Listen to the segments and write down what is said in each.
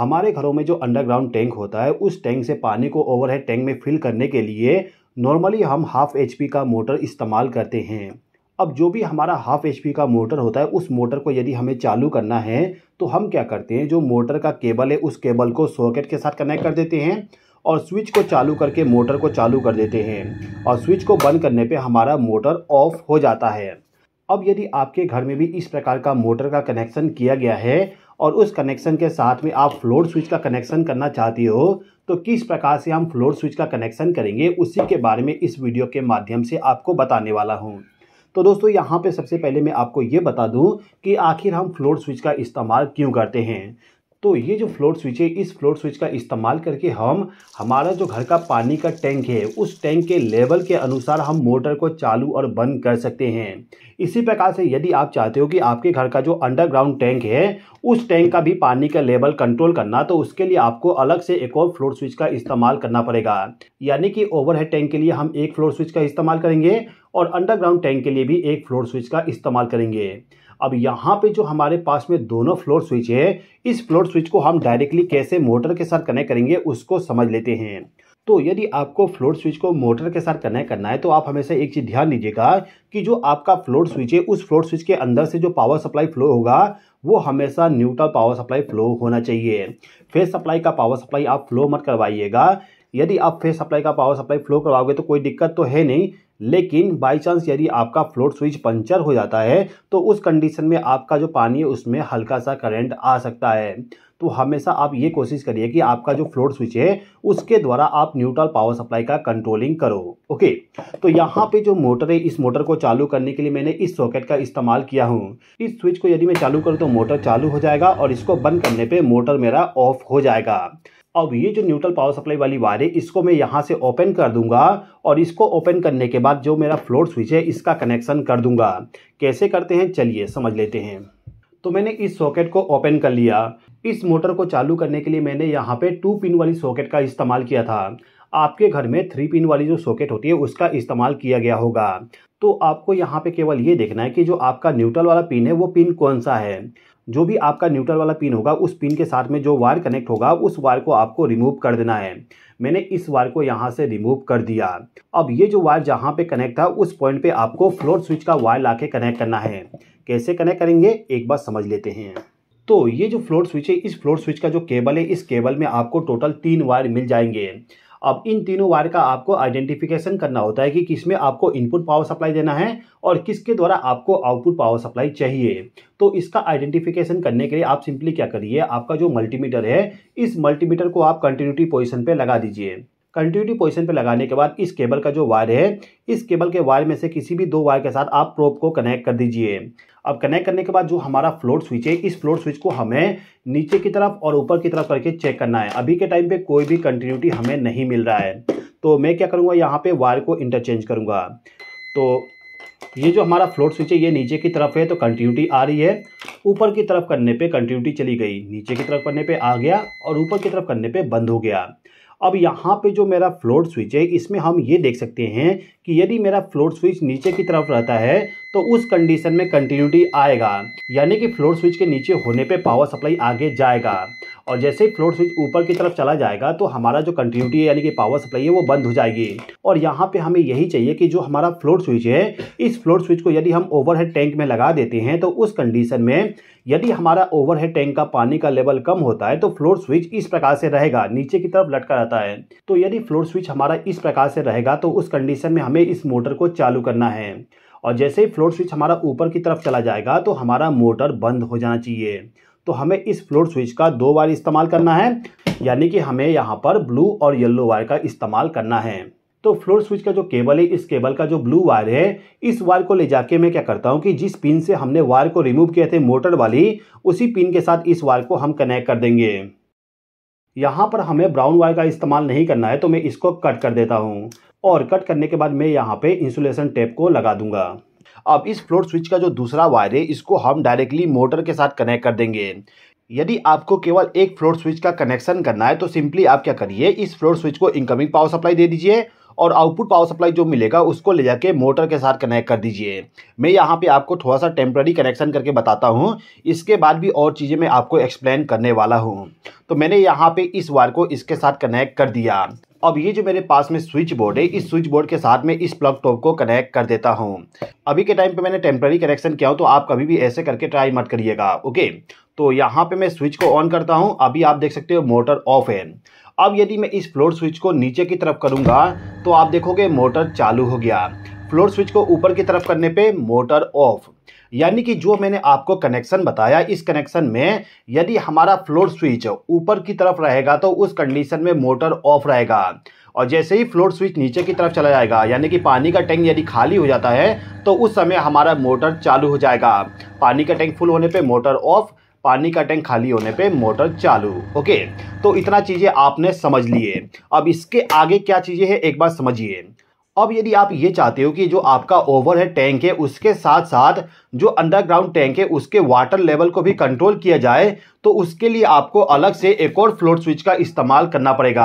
हमारे घरों में जो अंडरग्राउंड टैंक होता है उस टैंक से पानी को ओवरहेड टैंक में फिल करने के लिए नॉर्मली हम हाफ एच का मोटर इस्तेमाल करते हैं अब जो भी हमारा हाफ एच का मोटर होता है उस मोटर को यदि हमें चालू करना है तो हम क्या करते हैं जो मोटर का केबल है उस केबल को सॉकेट के साथ कनेक्ट कर देते हैं और स्विच को चालू करके मोटर को चालू कर देते हैं और स्विच को बंद करने पे हमारा मोटर ऑफ हो जाता है अब यदि आपके घर में भी इस प्रकार का मोटर का कनेक्शन किया गया है और उस कनेक्शन के साथ में आप फ्लोर स्विच का कनेक्शन करना चाहती हो तो किस प्रकार से हम फ्लोर स्विच का कनेक्शन करेंगे उसी के बारे में इस वीडियो के माध्यम से आपको बताने वाला हूँ तो दोस्तों यहाँ पे सबसे पहले मैं आपको ये बता दूँ कि आखिर हम फ्लोर स्विच का इस्तेमाल क्यों करते हैं तो ये जो फ्लोट स्विच है इस फ्लोट स्विच का इस्तेमाल करके हम हमारा जो घर का पानी का टैंक है उस टैंक के लेवल के अनुसार हम मोटर को चालू और बंद कर सकते हैं इसी प्रकार से यदि आप चाहते हो कि आपके घर का जो अंडरग्राउंड टैंक है उस टैंक का भी पानी का लेवल कंट्रोल करना तो उसके लिए आपको अलग से एक और फ्लोर स्विच का इस्तेमाल करना पड़ेगा यानी कि ओवरहेड टैंक के लिए हम एक फ्लोर स्विच का इस्तेमाल करेंगे और अंडरग्राउंड टैंक के लिए भी एक फ्लोर स्विच का इस्तेमाल करेंगे अब यहाँ पे जो हमारे पास में दोनों फ्लोर स्विच है इस फ्लोर स्विच को हम डायरेक्टली कैसे मोटर के साथ कनेक्ट करेंगे उसको समझ लेते हैं तो यदि आपको फ्लोर स्विच को मोटर के साथ कनेक्ट करना है तो आप हमेशा एक चीज़ ध्यान दीजिएगा कि जो आपका फ्लोर स्विच है उस फ्लोर स्विच के अंदर से जो पावर सप्लाई फ्लो होगा वो हमेशा न्यूट्रल पावर सप्लाई फ्लो होना चाहिए फेस सप्लाई का पावर सप्लाई आप फ्लो मत करवाइएगा यदि आप फेस सप्लाई का पावर सप्लाई फ्लो करवाओगे तो कोई दिक्कत तो है नहीं लेकिन बाई चांस यदि आपका फ्लोट स्विच पंचर हो जाता है तो उस कंडीशन में आपका जो पानी है उसमें हल्का सा करंट आ सकता है तो हमेशा आप ये कोशिश करिए कि आपका जो फ्लोट स्विच है उसके द्वारा आप न्यूट्रल पावर सप्लाई का कंट्रोलिंग करो ओके तो यहाँ पे जो मोटर है इस मोटर को चालू करने के लिए मैंने इस सॉकेट का इस्तेमाल किया हूँ इस स्विच को यदि मैं चालू करूँ तो मोटर चालू हो जाएगा और इसको बंद करने पर मोटर मेरा ऑफ हो जाएगा अब ये जो न्यूट्रल पावर सप्लाई वाली वायर है इसको मैं यहाँ से ओपन कर दूंगा और इसको ओपन करने के बाद जो मेरा फ्लोर स्विच है इसका कनेक्शन कर दूंगा कैसे करते हैं चलिए समझ लेते हैं तो मैंने इस सॉकेट को ओपन कर लिया इस मोटर को चालू करने के लिए मैंने यहाँ पे टू पिन वाली सॉकेट का इस्तेमाल किया था आपके घर में थ्री पिन वाली जो सॉकेट होती है उसका इस्तेमाल किया गया होगा तो आपको यहाँ पे केवल ये देखना है कि जो आपका न्यूट्रल वाला पिन है वो पिन कौन सा है जो भी आपका न्यूट्रल वाला पिन होगा उस पिन के साथ में जो वायर कनेक्ट होगा उस वायर को आपको रिमूव कर देना है मैंने इस वायर को यहाँ से रिमूव कर दिया अब ये जो वायर जहाँ पे कनेक्ट था उस पॉइंट पे आपको फ्लोर स्विच का वायर ला कनेक्ट करना है कैसे कनेक्ट करेंगे एक बार समझ लेते हैं तो ये जो फ्लोर स्विच है इस फ्लोर स्विच का जो केबल है इस केबल में आपको टोटल तीन वायर मिल जाएंगे अब इन तीनों वायर का आपको आइडेंटिफिकेशन करना होता है कि किस में आपको इनपुट पावर सप्लाई देना है और किसके द्वारा आपको आउटपुट पावर सप्लाई चाहिए तो इसका आइडेंटिफिकेशन करने के लिए आप सिंपली क्या करिए आपका जो मल्टीमीटर है इस मल्टीमीटर को आप कंटिन्यूटी पोजिशन पर लगा दीजिए कंटिन्यूटी पोजिशन पर लगाने के बाद इस केबल का जो वायर है इस केबल के वायर में से किसी भी दो वायर के साथ आप प्रोप को कनेक्ट कर दीजिए अब कनेक्ट करने के बाद जो हमारा फ्लोट स्विच है इस फ्लोट स्विच को हमें नीचे की तरफ और ऊपर की तरफ करके चेक करना है अभी के टाइम पे कोई भी कंटिन्यूटी हमें नहीं मिल रहा है तो मैं क्या करूँगा यहाँ पे वायर को इंटरचेंज करूँगा तो ये जो हमारा फ्लोट स्विच है ये नीचे की तरफ है तो कंटिन्यूटी आ रही है ऊपर की तरफ करने पर कंटिन्यूटी चली गई नीचे की तरफ करने पर आ गया और ऊपर की तरफ करने पर बंद हो गया अब यहाँ पे जो मेरा फ्लोट स्विच है इसमें हम ये देख सकते हैं कि यदि मेरा फ्लोट स्विच नीचे की तरफ रहता है तो उस कंडीशन में कंटिन्यूटी आएगा यानी कि फ्लोट स्विच के नीचे होने पे पावर सप्लाई आगे जाएगा और जैसे ही फ्लोर स्विच ऊपर की तरफ चला जाएगा तो हमारा जो कंटिन्यूटी है यानी कि पावर सप्लाई है वो बंद हो जाएगी और यहाँ पे हमें यही चाहिए कि जो हमारा फ्लोर स्विच है इस फ्लोर स्विच को यदि हम ओवरहेड टैंक में लगा देते हैं तो उस कंडीशन में यदि हमारा ओवरहेड टैंक का पानी का लेवल कम होता है तो फ्लोर स्विच इस प्रकार से रहेगा नीचे की तरफ लटका रहता है तो यदि फ्लोर स्विच हमारा इस प्रकार से रहेगा तो उस कंडीशन में हमें इस मोटर को चालू करना है और जैसे ही फ्लोर स्विच हमारा ऊपर की तरफ चला जाएगा तो हमारा मोटर बंद हो जाना चाहिए तो हमें इस फ्लोट स्विच का दो बार इस्तेमाल करना है यानी कि हमें यहाँ पर ब्लू और येल्लो वायर का इस्तेमाल करना है तो फ्लोर स्विच का जो केबल है इस केबल का जो ब्लू वायर है इस वायर को ले जाके मैं क्या करता हूँ कि जिस पिन से हमने वायर को रिमूव किए थे मोटर वाली उसी पिन के साथ इस वायर को हम कनेक्ट कर देंगे यहाँ पर हमें ब्राउन वायर का इस्तेमाल नहीं करना है तो मैं इसको कट कर देता हूँ और कट करने के बाद मैं यहाँ पर इंसुलेशन टेप को लगा दूंगा अब इस फ्लोर स्विच का जो दूसरा वायर है इसको हम डायरेक्टली मोटर के साथ कनेक्ट कर देंगे यदि आपको केवल एक फ्लोर स्विच का कनेक्शन करना है तो सिंपली आप क्या करिए इस फ्लोर स्विच को इनकमिंग पावर सप्लाई दे दीजिए और आउटपुट पावर सप्लाई जो मिलेगा उसको ले जाके मोटर के साथ कनेक्ट कर दीजिए मैं यहाँ पे आपको थोड़ा सा टेम्प्ररी कनेक्शन करके बताता हूँ इसके बाद भी और चीज़ें मैं आपको एक्सप्लेन करने वाला हूँ तो मैंने यहाँ पे इस वायर को इसके साथ कनेक्ट कर दिया अब ये जो मेरे पास में स्विच बोर्ड है इस स्विच बोर्ड के साथ में इस प्लग टॉप को कनेक्ट कर देता हूँ अभी के टाइम पे मैंने टेम्प्रेरी कनेक्शन किया हो तो आप कभी भी ऐसे करके ट्राई मत करिएगा ओके तो यहाँ पे मैं स्विच को ऑन करता हूँ अभी आप देख सकते हो मोटर ऑफ है अब यदि मैं इस फ्लोर स्विच को नीचे की तरफ करूँगा तो आप देखोगे मोटर चालू हो गया फ्लोर स्विच को ऊपर की तरफ करने पर मोटर ऑफ़ यानी कि जो मैंने आपको कनेक्शन बताया इस कनेक्शन में यदि हमारा फ्लोर स्विच ऊपर की तरफ रहेगा तो उस कंडीशन में मोटर ऑफ रहेगा और जैसे ही फ्लोर स्विच नीचे की तरफ चला जाएगा यानी कि पानी का टैंक यदि खाली हो जाता है तो उस समय हमारा मोटर चालू हो जाएगा पानी का टैंक फुल होने पर मोटर ऑफ पानी का टैंक खाली होने पे मोटर चालू ओके तो इतना चीज़ें आपने समझ लिए अब इसके आगे क्या चीज़ें हैं एक बार समझिए अब यदि आप ये चाहते हो कि जो आपका ओवर है टैंक है उसके साथ साथ जो अंडरग्राउंड टैंक है उसके वाटर लेवल को भी कंट्रोल किया जाए तो उसके लिए आपको अलग से एक और फ्लोर स्विच का इस्तेमाल करना पड़ेगा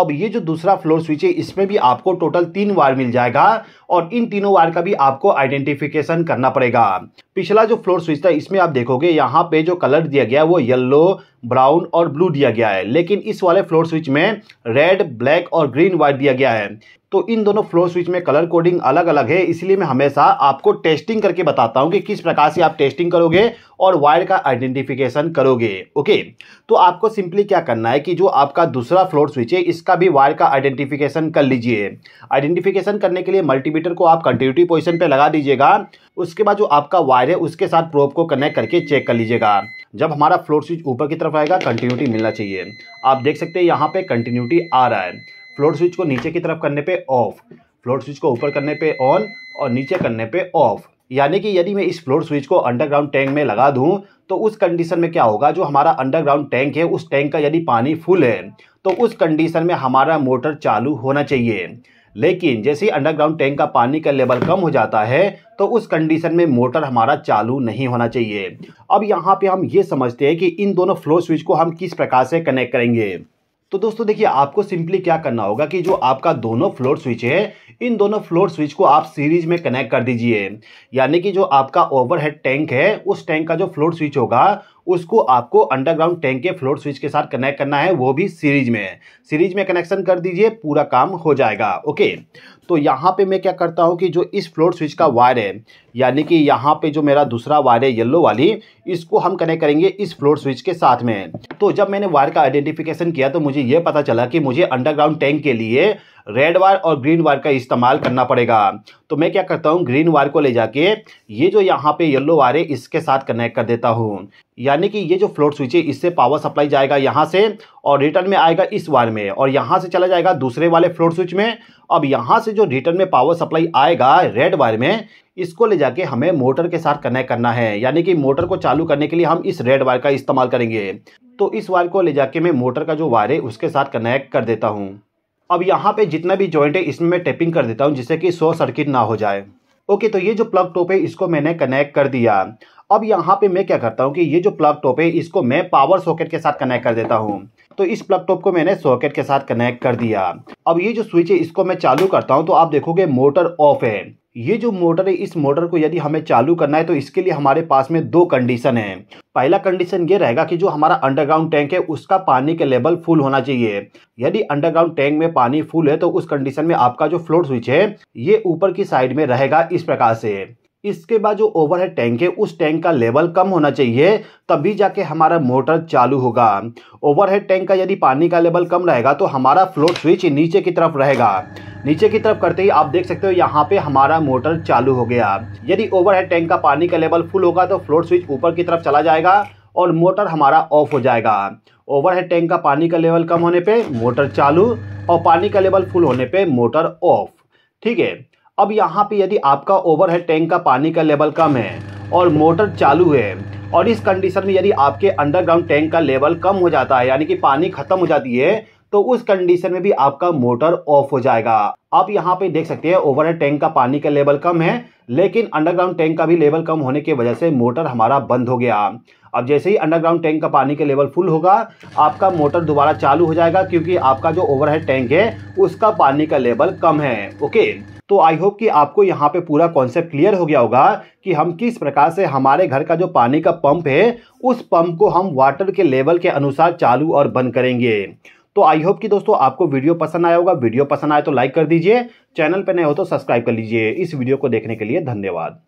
अब ये जो दूसरा फ्लोर स्विच है इसमें भी आपको टोटल तीन वायर मिल जाएगा और इन तीनों वायर का भी आपको आइडेंटिफिकेशन करना पड़ेगा पिछला जो फ्लोर स्विच था इसमें आप देखोगे यहाँ पे जो कलर दिया गया है वो येल्लो ब्राउन और ब्लू दिया गया है लेकिन इस वाले फ्लोर स्विच में रेड ब्लैक और ग्रीन वायर दिया गया है तो इन दोनों फ्लोर स्विच में कलर कोडिंग अलग अलग है इसलिए मैं हमेशा आपको टेस्टिंग करके बताता हूँ कि किस प्रकार से आप टेस्टिंग करोगे और वायर का आइडेंटिफिकेशन करोगे ओके तो आपको सिंपली क्या करना है कि जो आपका दूसरा फ्लोर स्विच है इसका भी वायर का आइडेंटिफिकेशन कर लीजिए आइडेंटिफिकेशन करने के लिए मल्टीमीटर को आप कंटिन्यूटी पोजिशन पर लगा दीजिएगा उसके बाद जो आपका वायर है उसके साथ प्रोप को कनेक्ट करके चेक कर लीजिएगा जब हमारा फ्लोर स्विच ऊपर की तरफ आएगा कंटिन्यूटी मिलना चाहिए आप देख सकते हैं यहाँ पे कंटिन्यूटी आ रहा है फ्लोर स्विच को नीचे की तरफ करने पे ऑफ फ्लोर स्विच को ऊपर करने पे ऑन और नीचे करने पे ऑफ यानी कि यदि मैं इस फ्लोर स्विच को अंडरग्राउंड टैंक में लगा दूं तो उस कंडीशन में क्या होगा जो हमारा अंडरग्राउंड टैंक है उस टैंक का यदि पानी फुल है तो उस कंडीशन में हमारा मोटर चालू होना चाहिए लेकिन जैसे अंडरग्राउंड टैंक का पानी का लेवल कम हो जाता है तो उस कंडीशन में मोटर हमारा चालू नहीं होना चाहिए अब यहाँ पे हम ये समझते हैं कि इन दोनों फ्लो स्विच को हम किस प्रकार से कनेक्ट करेंगे तो दोस्तों देखिए आपको सिंपली क्या करना होगा कि जो आपका दोनों फ्लोर स्विच है इन दोनों फ्लोर स्विच को आप सीरीज में कनेक्ट कर दीजिए यानी कि जो आपका ओवरहेड टैंक है उस टैंक का जो फ्लोर स्विच होगा उसको आपको अंडरग्राउंड टैंक के फ्लोर स्विच के साथ कनेक्ट करना है वो भी सीरीज में सीरीज में कनेक्शन कर दीजिए पूरा काम हो जाएगा ओके तो यहाँ पे मैं क्या करता हूँ कि जो इस फ्लोर स्विच का वायर है यानी कि यहाँ पे जो मेरा दूसरा वायर है येलो वाली इसको हम कनेक्ट करेंगे इस फ्लोर स्विच के साथ में तो जब मैंने वायर का आइडेंटिफिकेशन किया तो मुझे ये पता चला कि मुझे अंडरग्राउंड टैंक के लिए रेड वायर और ग्रीन वायर का इस्तेमाल करना पड़ेगा तो मैं क्या करता हूँ ग्रीन वायर को ले जाके ये जो यहाँ पे येलो वायर है इसके साथ कनेक्ट कर देता हूँ यानी कि ये जो फ्लोट स्विच है इससे पावर सप्लाई जाएगा यहाँ से और रिटर्न में आएगा इस वायर में और यहाँ से चला जाएगा दूसरे वाले फ्लोट स्विच में अब यहाँ से जो रिटर्न में पावर सप्लाई आएगा रेड वायर में इसको ले जाके हमें मोटर के साथ कनेक्ट करना है यानी कि मोटर को चालू करने के लिए हम इस रेड वायर का इस्तेमाल करेंगे तो इस वायर को ले जाके मैं मोटर का जो वायर है उसके साथ कनेक्ट कर देता हूँ अब यहाँ पे जितना भी जॉइंट है इसमें मैं टेपिंग कर देता हूँ जिससे कि शॉर्ट सर्किट ना हो जाए ओके तो ये जो प्लग टॉप है इसको मैंने कनेक्ट कर दिया अब यहाँ पे मैं क्या करता हूँ कि ये जो प्लग टॉप है इसको मैं पावर सॉकेट के साथ कनेक्ट कर देता हूँ तो इस प्लग टॉप को मैंने सॉकेट के साथ कनेक्ट कर दिया अब ये जो स्विच है इसको मैं चालू करता हूँ तो आप देखोगे मोटर ऑफ है ये जो मोटर है इस मोटर को यदि हमें चालू करना है तो इसके लिए हमारे पास में दो कंडीशन है पहला कंडीशन ये रहेगा कि जो हमारा अंडरग्राउंड टैंक है उसका पानी के लेवल फुल होना चाहिए यदि अंडरग्राउंड टैंक में पानी फुल है तो उस कंडीशन में आपका जो फ्लोर स्विच है ये ऊपर की साइड में रहेगा इस प्रकार से इसके बाद जो ओवर है टैंक है उस टैंक का लेवल कम होना चाहिए तभी जाके हमारा मोटर चालू होगा ओवर हेड टैंक का यदि पानी का लेवल कम रहेगा तो हमारा फ्लोट स्विच नीचे की तरफ रहेगा नीचे की तरफ करते ही आप देख सकते हो यहाँ पे हमारा मोटर चालू हो गया यदि ओवर है टैंक का पानी का लेवल फुल होगा तो फ्लोट स्विच ऊपर की तरफ चला जाएगा और मोटर हमारा ऑफ हो जाएगा ओवर हेड टैंक का पानी का लेवल कम होने पे मोटर चालू और पानी का लेवल फुल होने पे मोटर ऑफ ठीक है अब यहाँ पे यदि आपका ओवरहेड टैंक का पानी का लेवल कम है और मोटर चालू है और इस कंडीशन में यदि आपके अंडरग्राउंड टैंक का लेवल कम हो जाता है यानी कि पानी खत्म हो जाती है तो उस कंडीशन में भी आपका मोटर ऑफ हो जाएगा आप यहाँ पे देख सकते हैं ओवरहेड टैंक का पानी का लेवल कम है लेकिन अंडरग्राउंड टैंक का भी लेवल कम होने की वजह से मोटर हमारा बंद हो गया अब जैसे ही अंडरग्राउंड टैंक का पानी का लेवल फुल होगा आपका मोटर दोबारा चालू हो जाएगा क्योंकि आपका जो ओवरहेड टैंक है उसका पानी का लेवल कम है ओके तो आई होप कि आपको यहाँ पे पूरा कॉन्सेप्ट क्लियर हो गया होगा कि हम किस प्रकार से हमारे घर का जो पानी का पंप है उस पंप को हम वाटर के लेवल के अनुसार चालू और बंद करेंगे तो आई होप कि दोस्तों आपको वीडियो पसंद आया होगा वीडियो पसंद आए तो लाइक कर दीजिए चैनल पर नए हो तो सब्सक्राइब कर लीजिए इस वीडियो को देखने के लिए धन्यवाद